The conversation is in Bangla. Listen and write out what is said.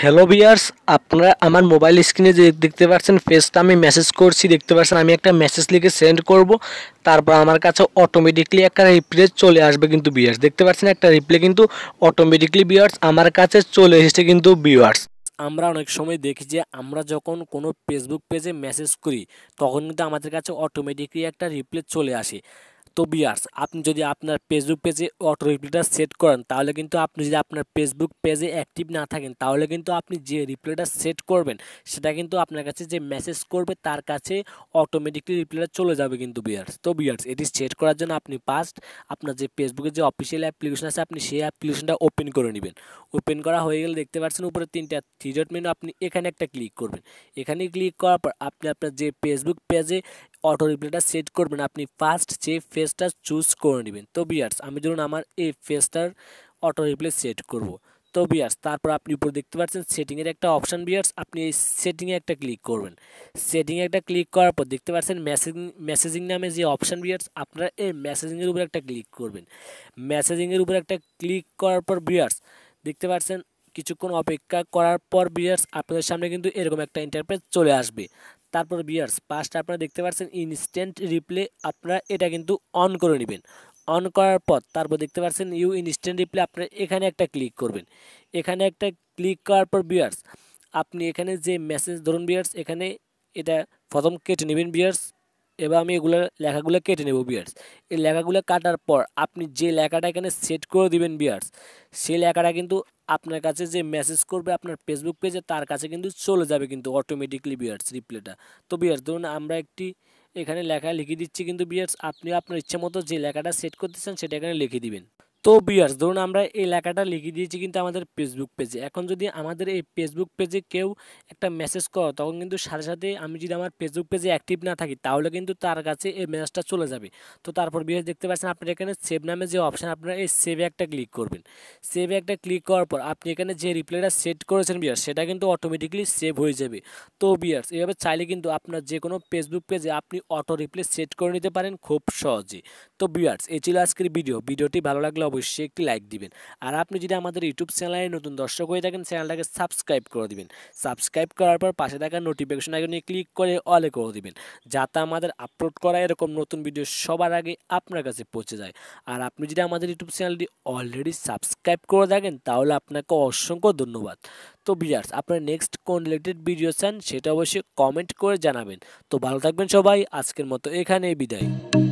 হ্যালো বিয়ার্স আপনারা আমার মোবাইল স্ক্রিনে যে দেখতে পাচ্ছেন ফেসটা আমি মেসেজ করছি দেখতে পাচ্ছেন আমি একটা মেসেজ লিখে সেন্ড করব তারপর আমার কাছে অটোমেটিকলি একটা রিপ্লে চলে আসবে কিন্তু বিয়ার্স দেখতে পাচ্ছেন একটা রিপ্লে কিন্তু অটোমেটিকলি বিয়ার্স আমার কাছে চলে এসেছে কিন্তু বিয়ার্স আমরা অনেক সময় দেখি যে আমরা যখন কোনো ফেসবুক পেজে মেসেজ করি তখন কিন্তু আমাদের কাছে অটোমেটিকলি একটা রিপ্লে চলে আসে তো বিয়ার্স আপনি যদি আপনার ফেসবুক পেজে অটো রিপ্লেটা সেট করেন তাহলে কিন্তু আপনি যদি আপনার ফেসবুক পেজে অ্যাক্টিভ না থাকেন তাহলে কিন্তু আপনি যে রিপ্লেটা সেট করবেন সেটা কিন্তু আপনার কাছে যে মেসেজ করবে তার কাছে অটোমেটিকলি রিপ্লেটা চলে যাবে কিন্তু বিয়ার্স তো বিয়ার্স এটি সেট করার জন্য আপনি ফার্স্ট আপনার যে ফেসবুকের যে অফিসিয়াল অ্যাপ্লিকেশন আছে আপনি সেই অ্যাপ্লিকেশনটা ওপেন করে নেবেন ওপেন করা হয়ে গেলে দেখতে পাচ্ছেন উপরে তিনটা থ্রি মেনু আপনি এখানে একটা ক্লিক করবেন এখানে ক্লিক করার পর আপনি আপনার যে ফেসবুক পেজে অটো রিপ্লেটা সেট করবেন আপনি ফার্স্ট যে ফেসটা চুজ করে নেবেন তো বিয়ার্স আমি ধরুন আমার এই ফেসটার অটো রিপ্লে সেট করব তো বিয়ার্স তারপর আপনি উপরে দেখতে পাচ্ছেন সেটিংয়ের একটা অপশান বিয়ার্স আপনি এই সেটিংয়ে একটা ক্লিক করবেন সেটিংয়ে একটা ক্লিক করার পর দেখতে পাচ্ছেন মেসেজিং মেসেজিং নামে যে অপশান বিয়ার্স আপনারা এই মেসেজিংয়ের উপর একটা ক্লিক করবেন মেসেজিংয়ের উপর একটা ক্লিক করার পর বিয়ার্স দেখতে পাচ্ছেন কিছুক্ষণ অপেক্ষা করার পর বিয়ার্স আপনাদের সামনে কিন্তু এরকম একটা ইন্টারপ্রেস চলে আসবে তারপর বিয়ার্স পাঁচটা আপনারা দেখতে পাচ্ছেন ইনস্ট্যান্ট রিপ্লে আপনারা এটা কিন্তু অন করে নেবেন অন করার পর তারপর দেখতে পাচ্ছেন ইউ ইনস্ট্যান্ট রিপ্লে আপনারা এখানে একটা ক্লিক করবেন এখানে একটা ক্লিক করার পর বিয়ার্স আপনি এখানে যে মেসেজ ধরুন বিয়ার্স এখানে এটা প্রথম কেটে নেবেন বিয়ার্স এবার আমি এগুলো লেখাগুলো কেটে নেব বিয়ার্স এই লেখাগুলো কাটার পর আপনি যে লেখাটা এখানে সেট করে দিবেন বিয়ার্স সেই লেখাটা কিন্তু আপনার কাছে যে মেসেজ করবে আপনার ফেসবুক পেজে তার কাছে কিন্তু চলে যাবে কিন্তু অটোমেটিকলি বিয়ার্স রিপ্লেটা তো বিয়ার্স ধরুন আমরা একটি এখানে লেখা লিখে দিচ্ছি কিন্তু বিয়ার্স আপনি আপনার ইচ্ছে মতো যে লেখাটা সেট করতে চান সেটা এখানে লিখে দিবেন তো বিয়ার্স ধরুন আমরা এই লেখাটা লিখে দিয়েছি কিন্তু আমাদের ফেসবুক পেজে এখন যদি আমাদের এই ফেসবুক পেজে কেউ একটা মেসেজ করো তখন কিন্তু সাথে সাথে আমি যদি আমার ফেসবুক পেজে অ্যাক্টিভ না থাকি তাহলে কিন্তু তার কাছে এই মেসেজটা চলে যাবে তো তারপর বিয়ার্স দেখতে পাচ্ছেন আপনার এখানে সেভ নামে যে অপশান আপনারা এই সেভে একটা ক্লিক করবেন সেভে একটা ক্লিক করার পর আপনি এখানে যে রিপ্লাইটা সেট করেছেন বিয়ার্স সেটা কিন্তু অটোমেটিকলি সেভ হয়ে যাবে তো বিয়ার্স এভাবে চাইলে কিন্তু আপনার যে কোনো ফেসবুক পেজে আপনি অটো রিপ্লাই সেট করে নিতে পারেন খুব সহজে তো বিয়ার্স এই ছিল আজকের ভিডিও ভিডিওটি ভালো লাগলে অবশ্যই একটি লাইক দিবেন আর আপনি যদি আমাদের ইউটিউব চ্যানেলে নতুন দর্শক হয়ে থাকেন চ্যানেলটাকে সাবস্ক্রাইব করে দিবেন সাবস্ক্রাইব করার পর পাশে থাকা নোটিফিকেশন আইকনে ক্লিক করে অলে করে দিবেন যাতে আমাদের আপলোড করা এরকম নতুন ভিডিও সবার আগে আপনার কাছে পৌঁছে যায় আর আপনি যদি আমাদের ইউটিউব চ্যানেলটি অলরেডি সাবস্ক্রাইব করে থাকেন তাহলে আপনাকে অসংখ্য ধন্যবাদ তো বিয়ার্স আপনার নেক্সট কোন রিলেটেড ভিডিও চান সেটা অবশ্যই কমেন্ট করে জানাবেন তো ভালো থাকবেন সবাই আজকের মতো এখানেই বিদায়